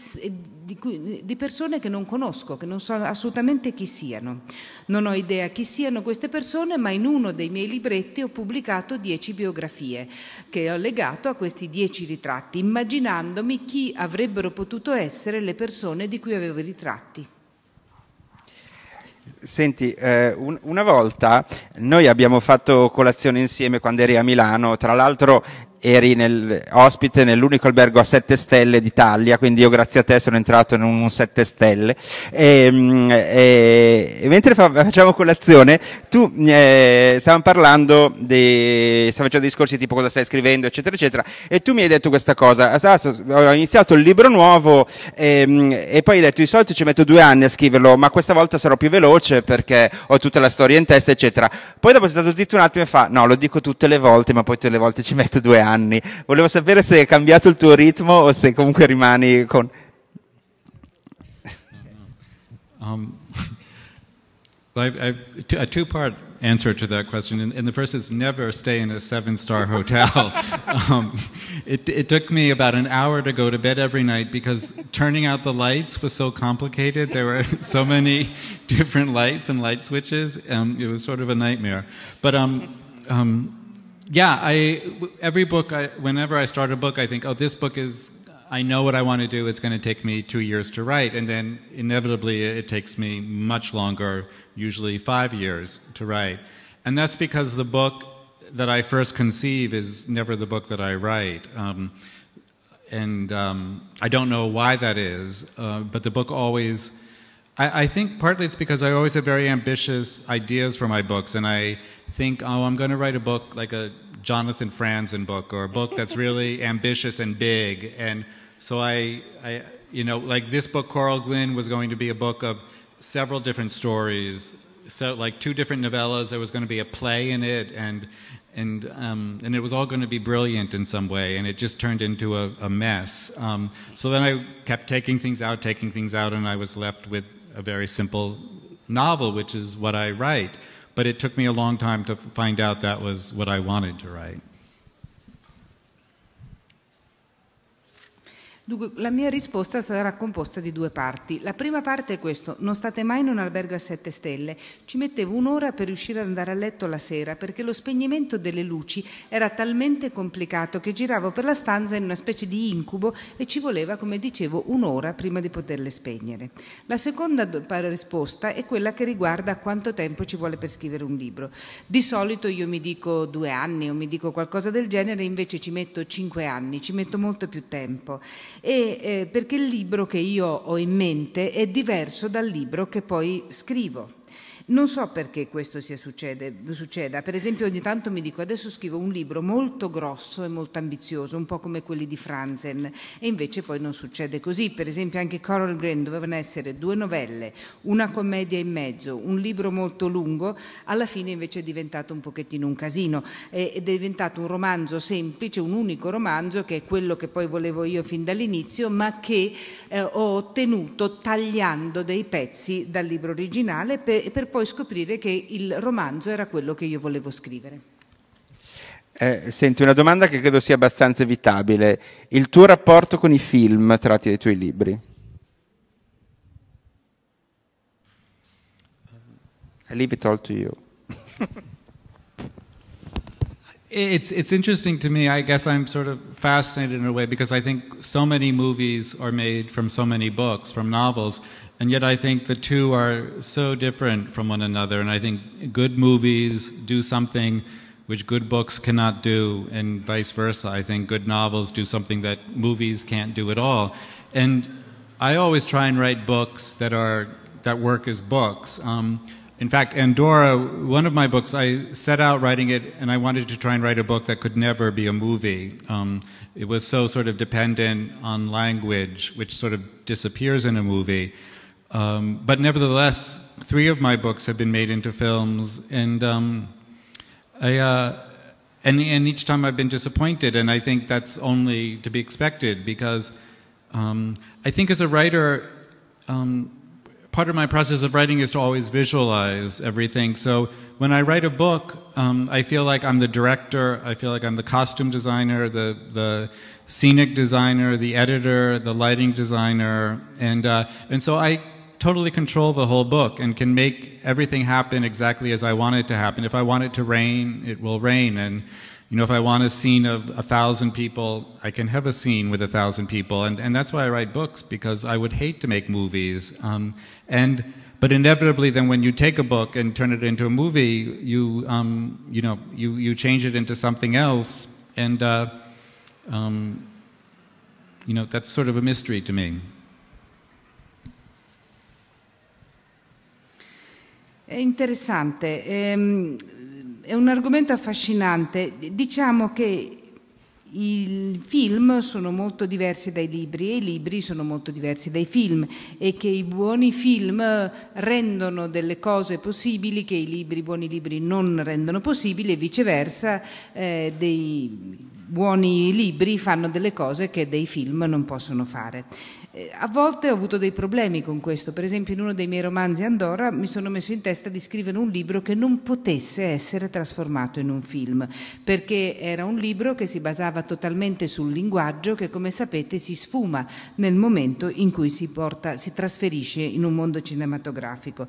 di, cui, di, persone che non conosco, che non so assolutamente chi siano. Non ho idea chi siano queste persone, ma in uno dei miei libretti ho pubblicato dieci biografie che ho legato a questi dieci ritratti, immaginandomi chi avrebbero potuto essere le persone di cui avevo i ritratti. Senti, eh, un, una volta noi abbiamo fatto colazione insieme quando eri a Milano, tra l'altro eri nel, ospite nell'unico albergo a 7 stelle d'Italia, quindi io grazie a te sono entrato in un 7 stelle. E, ehm, e, e mentre fa, facciamo colazione, tu eh, stavamo parlando di, stavamo facendo discorsi tipo cosa stai scrivendo, eccetera, eccetera, e tu mi hai detto questa cosa, ho iniziato il libro nuovo e, ehm, e poi hai detto di solito ci metto due anni a scriverlo, ma questa volta sarò più veloce perché ho tutta la storia in testa, eccetera. Poi dopo sei stato zitto un attimo e fa, no, lo dico tutte le volte, ma poi tutte le volte ci metto due anni. anni. Volevo sapere se cambiato il tuo ritmo o se comunque rimani con... Um, I've, i a two-part answer to that question, and, and, the first is never stay in a seven-star hotel. um, it, it, took me about an hour to go to bed every night because turning out the lights was so complicated. There were so many different lights and light switches. Um, it was sort of a nightmare. But um, um yeah, I every book, I, whenever I start a book, I think, oh, this book is. I know what I want to do. It's going to take me two years to write, and then inevitably it takes me much longer, usually five years, to write. And that's because the book that I first conceive is never the book that I write. Um, and um, I don't know why that is, uh, but the book always I, I, think partly it's because I always have very ambitious ideas for my books, and I think, oh, I'm going to write a book like a Jonathan Franzen book or a book that's really ambitious and big. And so I, I, you know, like this book, Coral Glynn, was going to be a book of several different stories, so like two different novellas. There was going to be a play in it, and and um, and it was all going to be brilliant in some way, and it just turned into a, a mess. Um, so then I kept taking things out, taking things out, and I was left with a very simple novel, which is what I write. But it took me a long time to find out that was what I wanted to write. Dunque, la mia risposta sarà composta di due parti. La prima parte è questa, non state mai in un albergo a sette stelle. Ci mettevo un'ora per riuscire ad andare a letto la sera perché lo spegnimento delle luci era talmente complicato che giravo per la stanza in una specie di incubo e ci voleva, come dicevo, un'ora prima di poterle spegnere. La seconda risposta è quella che riguarda quanto tempo ci vuole per scrivere un libro. Di solito io mi dico due anni o mi dico qualcosa del genere, invece ci metto cinque anni, ci metto molto più tempo e, eh, perché il libro che io ho in mente è diverso dal libro che poi scrivo. Non so perché questo succede, succeda. Per esempio, ogni tanto mi dico: adesso scrivo un libro molto grosso e molto ambizioso, un po' come quelli di Franzen, e invece poi non succede così. Per esempio, anche Coral Green dovevano essere due novelle, una commedia in mezzo, un libro molto lungo. Alla fine, invece, è diventato un pochettino un casino. Ed è diventato un romanzo semplice, un unico romanzo, che è quello che poi volevo io fin dall'inizio, ma che eh, ho ottenuto tagliando dei pezzi dal libro originale per, per poi poi scoprire che il romanzo era quello che io volevo scrivere. Eh, senti, una domanda che credo sia abbastanza evitabile. Il tuo rapporto con i film tratti dai tuoi libri? Eh, I leave it all to you. it's it's interesting to me. I guess I'm sort of fascinated in a way because I think so many movies are made from so many books, from novels, And yet I think the two are so different from one another. And I think good movies do something which good books cannot do, and vice versa. I think good novels do something that movies can't do at all. And I always try and write books that are that work as books. Um, in fact, Andorra, one of my books, I set out writing it, and I wanted to try and write a book that could never be a movie. Um, it was so sort of dependent on language, which sort of disappears in a movie. Um, but nevertheless, three of my books have been made into films, and um, I, uh, and, and each time I've been disappointed, and I think that's only to be expected because um, I think as a writer, um, part of my process of writing is to always visualize everything. So when I write a book, um, I feel like I'm the director, I feel like I'm the costume designer, the the scenic designer, the editor, the lighting designer, and uh, and so I totally control the whole book and can make everything happen exactly as I want it to happen. If I want it to rain, it will rain. And, you know, if I want a scene of a thousand people, I can have a scene with a thousand people. And, and that's why I write books, because I would hate to make movies. Um, and, but inevitably, then when you take a book and turn it into a movie, you, um, you know, you, you change it into something else. And, uh, um, you know, that's sort of a mystery to me. È interessante, ehm, è un argomento affascinante. Diciamo che i film sono molto diversi dai libri e i libri sono molto diversi dai film e che i buoni film rendono delle cose possibili che i libri, buoni libri non rendono possibili e viceversa eh, dei buoni libri fanno delle cose che dei film non possono fare. Eh, a volte ho avuto dei problemi con questo, per esempio in uno dei miei romanzi Andorra mi sono messo in testa di scrivere un libro che non potesse essere trasformato in un film, perché era un libro che si basava totalmente sul linguaggio che come sapete si sfuma nel momento in cui si, porta, si trasferisce in un mondo cinematografico.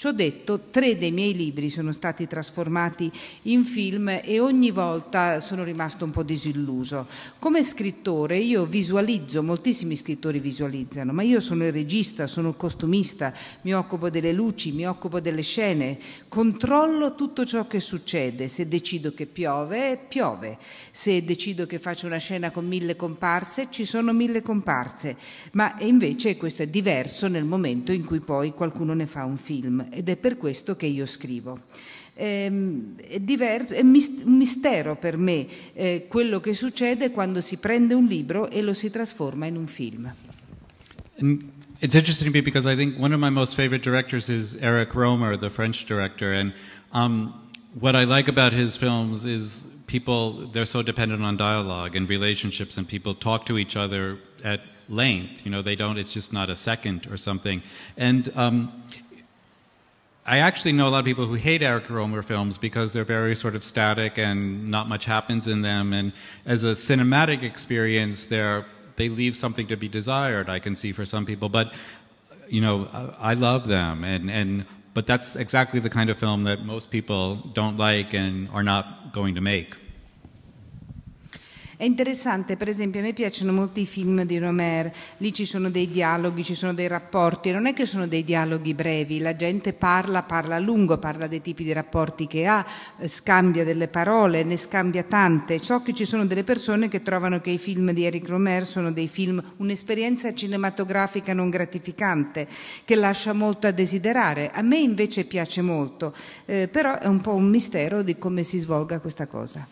Ciò detto, tre dei miei libri sono stati trasformati in film e ogni volta sono rimasto un po' disilluso. Come scrittore io visualizzo, moltissimi scrittori visualizzano, ma io sono il regista, sono il costumista, mi occupo delle luci, mi occupo delle scene, controllo tutto ciò che succede. Se decido che piove, piove. Se decido che faccio una scena con mille comparse, ci sono mille comparse. Ma invece questo è diverso nel momento in cui poi qualcuno ne fa un film ed è per questo che io scrivo. Ehm, è, diverso, è un mistero per me eh, quello che succede quando si prende un libro e lo si trasforma in un film. And mm, it's interesting to me because I think one of my most favorite directors is Eric Romer, the French director, and um, what I like about his films is people they're so dependent on dialogue and relationships, and people talk to each other at length. You know, they don't. It's just not a second or something. And um, I actually know a lot of people who hate Eric Rohmer films because they're very sort of static and not much happens in them. And as a cinematic experience, they're they leave something to be desired. I can see for some people, but you know, I, I love them, and and but that's exactly the kind of film that most people don't like and are not going to make. È interessante, per esempio, a me piacciono molto i film di Romer, lì ci sono dei dialoghi, ci sono dei rapporti, non è che sono dei dialoghi brevi, la gente parla, parla a lungo, parla dei tipi di rapporti che ha, eh, scambia delle parole, ne scambia tante. So che ci sono delle persone che trovano che i film di Eric Romer sono dei film, un'esperienza cinematografica non gratificante, che lascia molto a desiderare. A me invece piace molto, eh, però è un po' un mistero di come si svolga questa cosa.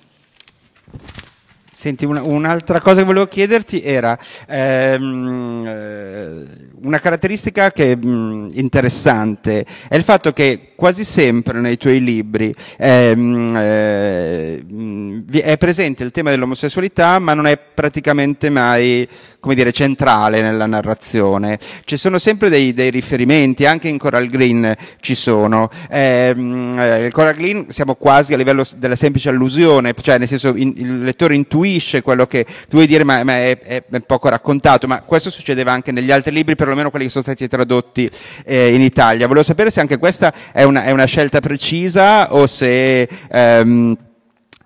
Senti, una, un'altra cosa che volevo chiederti era ehm, eh, una caratteristica che, mh, mm, interessante, è il fatto che quasi sempre nei tuoi libri ehm, eh, mm, è presente il tema dell'omosessualità, ma non è praticamente mai come dire, centrale nella narrazione. Ci sono sempre dei, dei riferimenti, anche in Coral Green ci sono. Ehm, eh, in Coral Green siamo quasi a livello della semplice allusione, cioè nel senso in, il lettore intuisce diluisce quello che tu vuoi dire, ma, ma è, è, poco raccontato. Ma questo succedeva anche negli altri libri, perlomeno quelli che sono stati tradotti eh, in Italia. Volevo sapere se anche questa è una, è una scelta precisa o se. Ehm,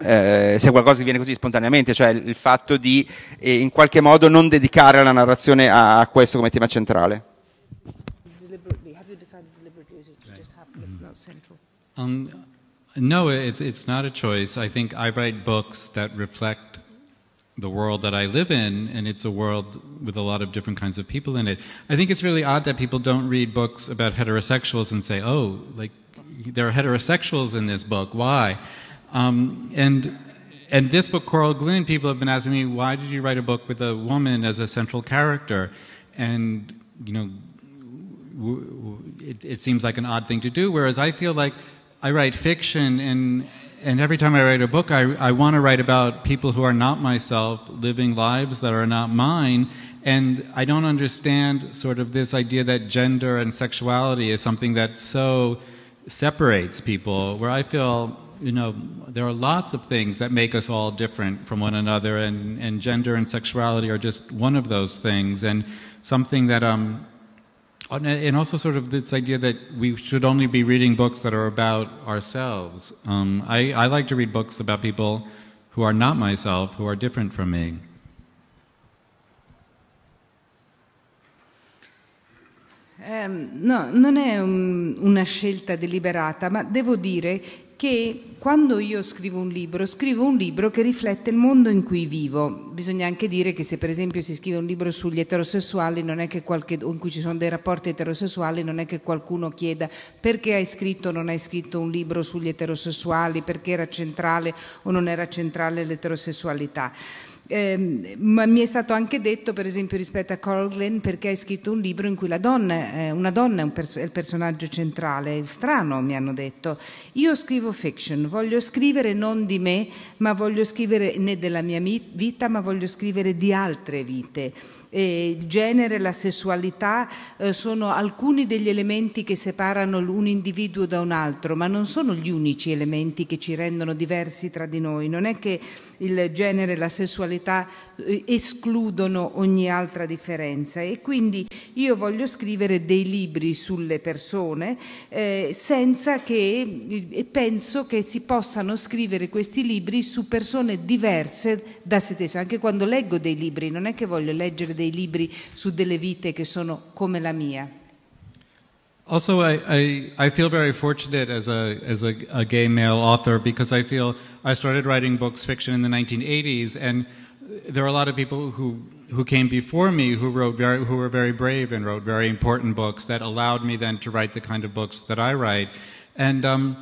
eh, se qualcosa che viene così spontaneamente, cioè il, fatto di eh, in qualche modo non dedicare la narrazione a, a questo come tema centrale. Um, no, it's, it's not a choice. I think I write books that reflect the world that I live in, and it's a world with a lot of different kinds of people in it. I think it's really odd that people don't read books about heterosexuals and say, oh, like, there are heterosexuals in this book, why? Um, and, and this book, Coral Glynn, people have been asking me, why did you write a book with a woman as a central character? And, you know, it, it seems like an odd thing to do, whereas I feel like I write fiction and and every time I write a book, I, I want to write about people who are not myself, living lives that are not mine. And I don't understand sort of this idea that gender and sexuality is something that so separates people, where I feel, you know, there are lots of things that make us all different from one another, and, and gender and sexuality are just one of those things. And something that um, Uh, and also, sort of, this idea that we should only be reading books that are about ourselves. Um, I, I like to read books about people who are not myself, who are different from me. Um, no, non è un, una scelta deliberata, ma devo dire che quando io scrivo un libro, scrivo un libro che riflette il mondo in cui vivo. Bisogna anche dire che se per esempio si scrive un libro sugli eterosessuali, qualche, in cui ci sono dei rapporti eterosessuali, non è che qualcuno chieda perché hai scritto o non hai scritto un libro sugli eterosessuali, perché era centrale o non era centrale l'eterosessualità. Eh, ma mi è stato anche detto, per esempio, rispetto a Coral Glenn, perché hai scritto un libro in cui la donna, eh, una donna è, un pers- è, il personaggio centrale. Strano, mi hanno detto. Io scrivo fiction, voglio scrivere non di me, ma voglio scrivere né della mia vita, ma voglio scrivere di altre vite il genere, la sessualità eh, sono alcuni degli elementi che separano un individuo da un altro, ma non sono gli unici elementi che ci rendono diversi tra di noi. Non è che il genere e la sessualità eh, escludono ogni altra differenza e quindi io voglio scrivere dei libri sulle persone eh, senza che e penso che si possano scrivere questi libri su persone diverse da se stesse. Anche quando leggo dei libri non è che voglio leggere dei libri su delle vite che sono come la mia. Also, I, I, I, feel very fortunate as, a, as a, a, gay male author because I feel I started writing books, fiction, in the 1980s, and there are a lot of people who, who came before me who, wrote very, who were very brave and wrote very important books that allowed me then to write the kind of books that I write. And um,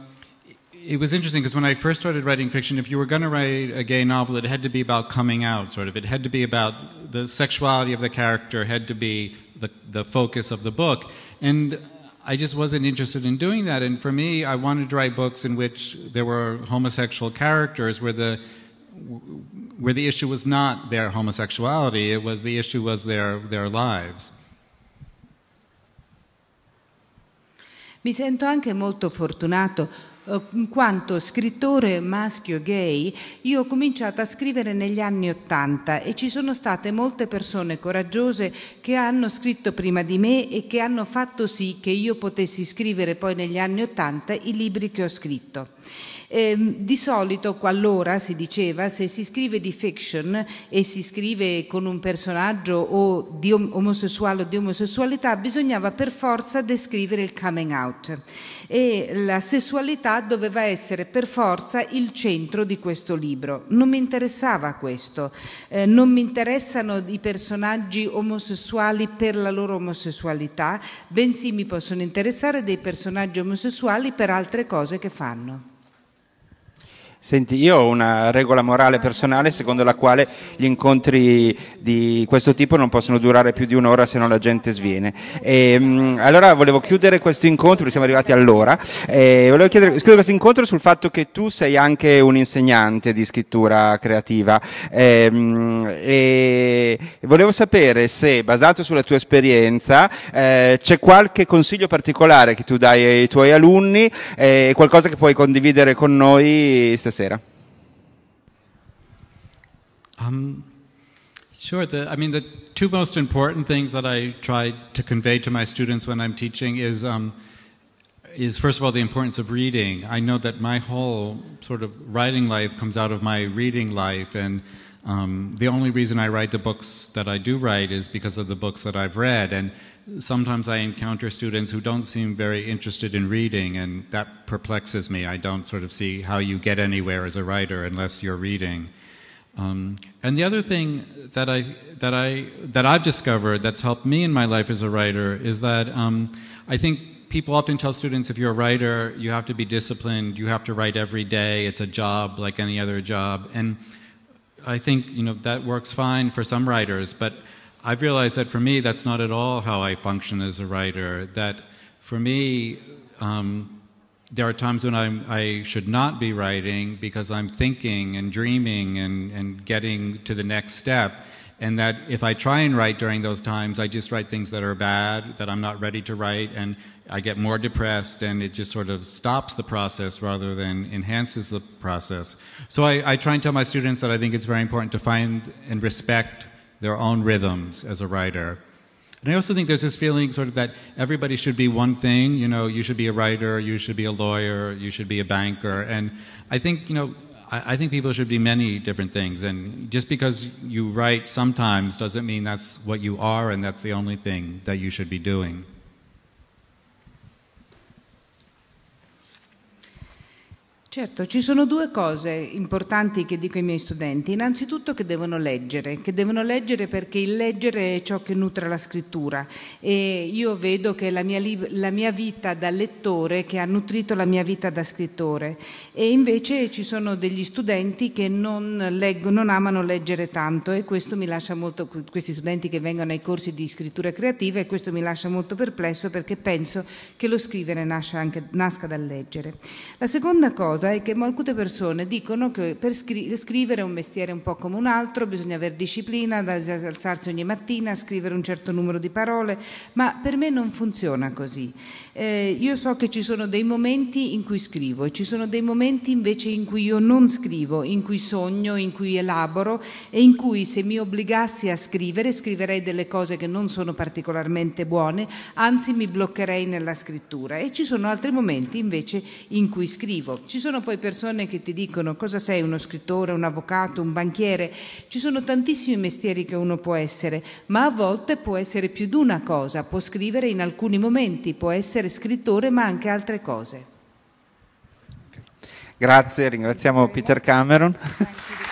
it was interesting because when I first started writing fiction, if you were going to write a gay novel, it had to be about coming out, sort of. It had to be about the sexuality of the character, had to be the, the focus of the book. And I just wasn't interested in doing that. And for me, I wanted to write books in which there were homosexual characters where the where the issue was not their homosexuality, it was the issue was their, their lives. Mi sento anche molto fortunato Eh, in quanto scrittore maschio gay io ho cominciato a scrivere negli anni Ottanta e ci sono state molte persone coraggiose che hanno scritto prima di me e che hanno fatto sì che io potessi scrivere poi negli anni Ottanta i libri che ho scritto. Eh, di solito, qualora si diceva, se si scrive di fiction e si scrive con un personaggio o di omosessuale o di omosessualità, bisognava per forza descrivere il coming out e la sessualità doveva essere per forza il centro di questo libro. Non mi interessava questo, eh, non mi interessano i personaggi omosessuali per la loro omosessualità, bensì mi possono interessare dei personaggi omosessuali per altre cose che fanno. Senti, io ho una regola morale personale secondo la quale gli incontri di questo tipo non possono durare più di un'ora se no la gente sviene. E, ehm, allora volevo chiudere questo incontro, perché siamo arrivati all'ora, e eh, volevo chiudere questo incontro sul fatto che tu sei anche un insegnante di scrittura creativa e, ehm, e volevo sapere se, basato sulla tua esperienza, eh, c'è qualche consiglio particolare che tu dai ai tuoi alunni, eh, qualcosa che puoi condividere con noi Se Um, sure. The, I mean, the two most important things that I try to convey to my students when I'm teaching is um, is first of all the importance of reading. I know that my whole sort of writing life comes out of my reading life, and um, the only reason I write the books that I do write is because of the books that I've read. And sometimes I encounter students who don't seem very interested in reading, and that perplexes me. I don't sort of see how you get anywhere as a writer unless you're reading. Um, and the other thing that I that I that I've discovered that's helped me in my life as a writer is that um, I think people often tell students if you're a writer you have to be disciplined, you have to write every day. It's a job like any other job, and I think you know that works fine for some writers, but I've realized that for me, that's not at all how I function as a writer. That for me, um, there are times when I'm, i should not be writing because I'm thinking and dreaming and, and getting to the next step. And that if I try and write during those times, I just write things that are bad, that I'm not ready to write, and I get more depressed, and it just sort of stops the process rather than enhances the process. So I, I try and tell my students that I think it's very important to find and respect their own rhythms as a writer. And I also think there's this feeling sort of that everybody should be one thing, you know, you should be a writer, you should be a lawyer, you should be a banker. And I think, you know, I, I think people should be many different things. And just because you write sometimes doesn't mean that's what you are and that's the only thing that you should be doing. Certo, ci sono due cose importanti che dico ai miei studenti. Innanzitutto che devono leggere, che devono leggere perché il leggere è ciò che nutre la scrittura e io vedo che la mia, la mia vita da lettore che ha nutrito la mia vita da scrittore e invece ci sono degli studenti che non, leggo, non amano leggere tanto e questo mi lascia molto, questi studenti che vengono ai corsi di scrittura creativa e questo mi lascia molto perplesso perché penso che lo scrivere nasca, anche, nasca dal leggere. La seconda cosa cosa è che molte persone dicono che per scri- scrivere un mestiere un po' come un altro, bisogna avere disciplina, bisogna alzarsi ogni mattina, scrivere un certo numero di parole, ma per me non funziona così. Eh, io so che ci sono dei momenti in cui scrivo e ci sono dei momenti invece in cui io non scrivo, in cui sogno, in cui elaboro e in cui se mi obbligassi a scrivere scriverei delle cose che non sono particolarmente buone, anzi mi bloccherei nella scrittura e ci sono altri momenti invece in cui scrivo. Ci sono sono poi persone che ti dicono cosa sei, uno scrittore, un avvocato, un banchiere, ci sono tantissimi mestieri che uno può essere, ma a volte può essere più di una cosa, può scrivere in alcuni momenti, può essere scrittore ma anche altre cose. Grazie, ringraziamo Peter Cameron.